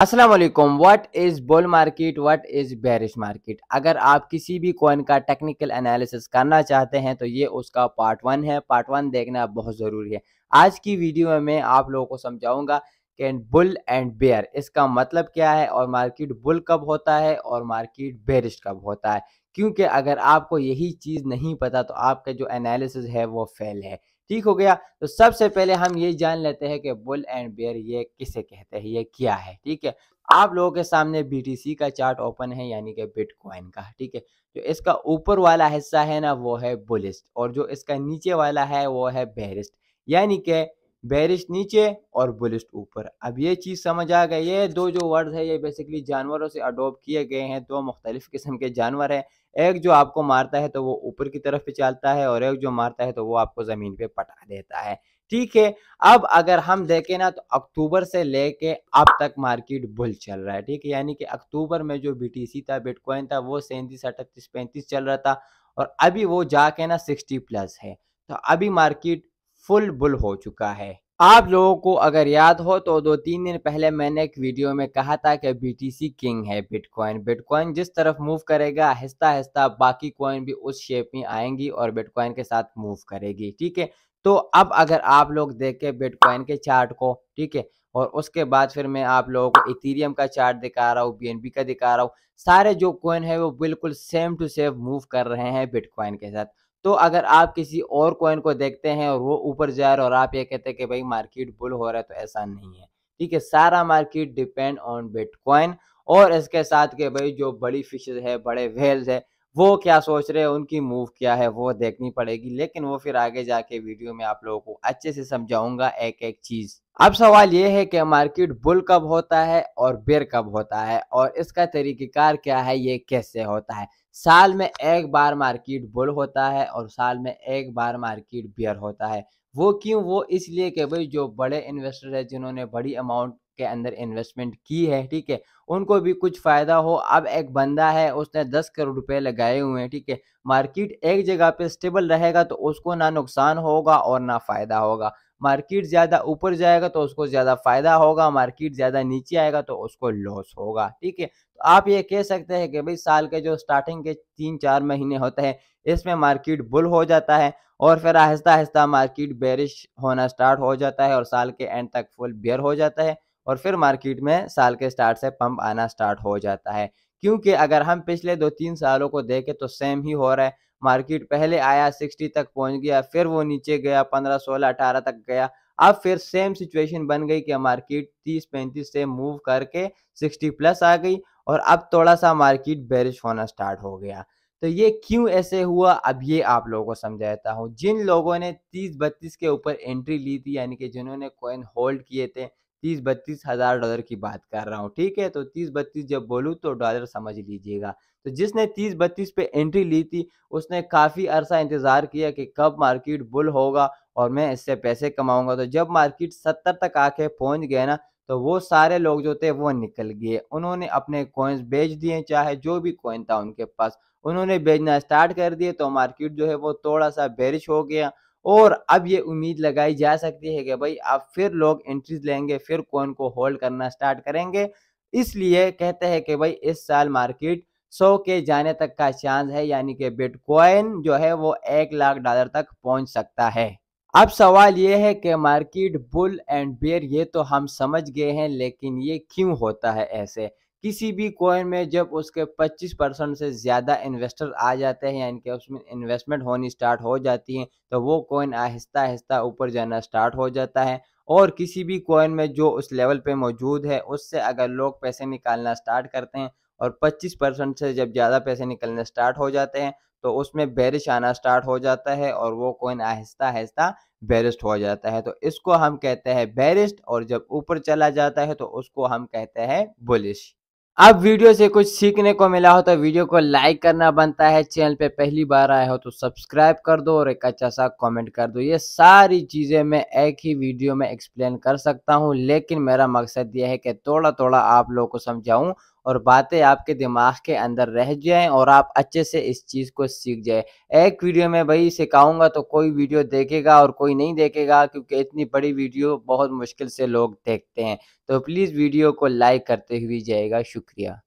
Aslam what is bull market what is bearish market अगर आप किसी भी कॉइन का टेक्निकल एनालिसिस करना चाहते हैं तो ये उसका पार्ट वन है पार्ट वन देखना बहुत ज़रूरी है आज की वीडियो में मैं आप लोगों को समझाऊंगा कि बुल एंड बेयर इसका मतलब क्या है और मार्केट बुल कब होता है और मार्केट बेरिश कब होता है क्योंकि अगर आपको यही चीज़ नहीं पता तो आपका जो एनालिसिस है वो फेल है ठीक हो गया तो सबसे पहले हम ये जान लेते हैं कि बुल एंड बेयर ये किसे कहते हैं ये क्या है ठीक है आप लोगों के सामने बी का चार्ट ओपन है यानी कि बिटकॉइन का ठीक है जो इसका ऊपर वाला हिस्सा है ना वो है बुलिस्ट और जो इसका नीचे वाला है वो है बेरिस्ट यानी कि बैरिश नीचे और बुलिस्ट ऊपर अब ये चीज़ समझ आ गई ये दो जो वर्ड है ये बेसिकली जानवरों से अडोप्ट किए गए हैं दो मुख्तलिफ किस्म के जानवर हैं एक जो आपको मारता है तो वो ऊपर की तरफ पे चलता है और एक जो मारता है तो वो आपको ज़मीन पे पटा देता है ठीक है अब अगर हम देखें ना तो अक्टूबर से लेके अब तक मार्केट बुल चल रहा है ठीक है यानी कि अक्टूबर में जो बीटीसी था बिटकॉइन था वो सैंतीस अठतीस पैंतीस चल रहा था और अभी वो जाके ना सिक्सटी प्लस है तो अभी मार्केट फुल बुल हो चुका है आप लोगों को अगर याद हो तो दो तीन दिन पहले मैंने एक वीडियो में कहा था कि सी किंग है बिटकॉइन बिटकॉइन जिस तरफ मूव करेगा आहिस्ता आहिस्ता बाकी कॉइन भी उस शेप में आएंगी और बिटकॉइन के साथ मूव करेगी ठीक है तो अब अगर आप लोग देखें बिटकॉइन के चार्ट को ठीक है और उसके बाद फिर मैं आप लोगों को इथीरियम का चार्ट दिखा रहा हूँ बीएनबी का दिखा रहा हूँ सारे जो कॉइन है वो बिल्कुल सेम टू सेम मूव कर रहे हैं बिटकॉइन के साथ तो अगर आप किसी और कॉइन को देखते हैं और वो ऊपर जा रहा है और आप ये कहते हैं कि भाई मार्केट बुल हो रहा है तो ऐसा नहीं है ठीक है सारा मार्केट डिपेंड ऑन बिटकॉइन और इसके साथ के भाई जो बड़ी फिशेज है बड़े व्हेल्स है वो क्या सोच रहे हैं उनकी मूव क्या है वो देखनी पड़ेगी लेकिन वो फिर आगे जाके वीडियो में आप लोगों को अच्छे से समझाऊंगा एक एक चीज अब सवाल ये है कि मार्केट बुल कब होता है और बेर कब होता है और इसका तरीक़ेकार क्या है ये कैसे होता है साल में एक बार मार्केट बुल होता है और साल में एक बार मार्केट बियर होता है वो क्यों वो इसलिए कि भाई जो बड़े इन्वेस्टर है जिन्होंने बड़ी अमाउंट के अंदर इन्वेस्टमेंट की है ठीक है उनको भी कुछ फ़ायदा हो अब एक बंदा है उसने दस करोड़ रुपए लगाए हुए हैं ठीक है मार्केट एक जगह पे स्टेबल रहेगा तो उसको ना नुकसान होगा और ना फ़ायदा होगा मार्केट ज़्यादा ऊपर जाएगा तो उसको ज़्यादा फ़ायदा होगा मार्केट ज़्यादा नीचे आएगा तो उसको लॉस होगा ठीक है तो आप ये कह सकते हैं कि भाई साल के जो स्टार्टिंग के तीन चार महीने होते हैं इसमें मार्केट बुल हो जाता है और फिर आहिस्ता आहिस्ता मार्केट बेरिश होना स्टार्ट हो जाता है और साल के एंड तक फुल बियर हो जाता है और फिर मार्केट में साल के स्टार्ट से पंप आना स्टार्ट हो जाता है क्योंकि अगर हम पिछले दो तीन सालों को देखें तो सेम ही हो रहा है मार्केट पहले आया सिक्सटी तक पहुंच गया फिर वो नीचे गया पंद्रह सोलह अठारह तक गया अब फिर सेम सिचुएशन बन गई कि मार्केट तीस पैंतीस से मूव करके सिक्सटी प्लस आ गई और अब थोड़ा सा मार्केट बेरिश होना स्टार्ट हो गया तो ये क्यों ऐसे हुआ अब ये आप लोगों को समझाता हूँ जिन लोगों ने तीस बत्तीस के ऊपर एंट्री ली थी यानी कि जिन्होंने कॉइन होल्ड किए थे तीस बत्तीस हजार डॉलर की बात कर रहा हूँ ठीक है तो तीस बत्तीस जब बोलूँ तो डॉलर समझ लीजिएगा तो जिसने तीस बत्तीस पे एंट्री ली थी उसने काफ़ी अरसा इंतज़ार किया कि कब मार्केट बुल होगा और मैं इससे पैसे कमाऊंगा तो जब मार्केट सत्तर तक आके पहुंच गए ना तो वो सारे लोग जो थे वो निकल गए उन्होंने अपने कॉइन्स बेच दिए चाहे जो भी कॉइन था उनके पास उन्होंने बेचना स्टार्ट कर दिए तो मार्केट जो है वो थोड़ा सा बेरिश हो गया और अब ये उम्मीद लगाई जा सकती है कि भाई आप फिर लोग एंट्रीज लेंगे फिर कॉइन को होल्ड करना स्टार्ट करेंगे इसलिए कहते हैं कि भाई इस साल मार्केट सौ के जाने तक का चांस है यानी कि बिटकॉइन जो है वो एक लाख डॉलर तक पहुंच सकता है अब सवाल ये है कि मार्केट बुल एंड बेयर ये तो हम समझ गए हैं लेकिन ये क्यों होता है ऐसे किसी भी कॉइन में जब उसके 25 परसेंट से ज़्यादा इन्वेस्टर आ जाते हैं यानी कि उसमें इन्वेस्टमेंट होनी स्टार्ट हो जाती है तो वो कॉइन आहिस्ता आहिस्ता ऊपर जाना स्टार्ट हो जाता है और किसी भी कॉइन में जो उस लेवल पे मौजूद है उससे अगर लोग पैसे निकालना स्टार्ट करते हैं और 25 परसेंट से जब ज़्यादा पैसे निकलने स्टार्ट हो जाते हैं तो उसमें बेरिश आना स्टार्ट हो जाता है और वो कॉइन आहिस्ता आहिस्ता बेरिस्ट हो जाता है तो इसको हम कहते हैं बेरिस्ट और जब ऊपर चला जाता है तो उसको हम कहते हैं बुलिश अब वीडियो से कुछ सीखने को मिला हो तो वीडियो को लाइक करना बनता है चैनल पे पहली बार आए हो तो सब्सक्राइब कर दो और एक अच्छा सा कमेंट कर दो ये सारी चीज़ें मैं एक ही वीडियो में एक्सप्लेन कर सकता हूँ लेकिन मेरा मकसद ये है कि थोड़ा थोड़ा आप लोगों को समझाऊँ और बातें आपके दिमाग के अंदर रह जाएं और आप अच्छे से इस चीज़ को सीख जाए एक वीडियो में भाई सिखाऊंगा तो कोई वीडियो देखेगा और कोई नहीं देखेगा क्योंकि इतनी बड़ी वीडियो बहुत मुश्किल से लोग देखते हैं तो प्लीज़ वीडियो को लाइक करते हुए जाएगा शुक्रिया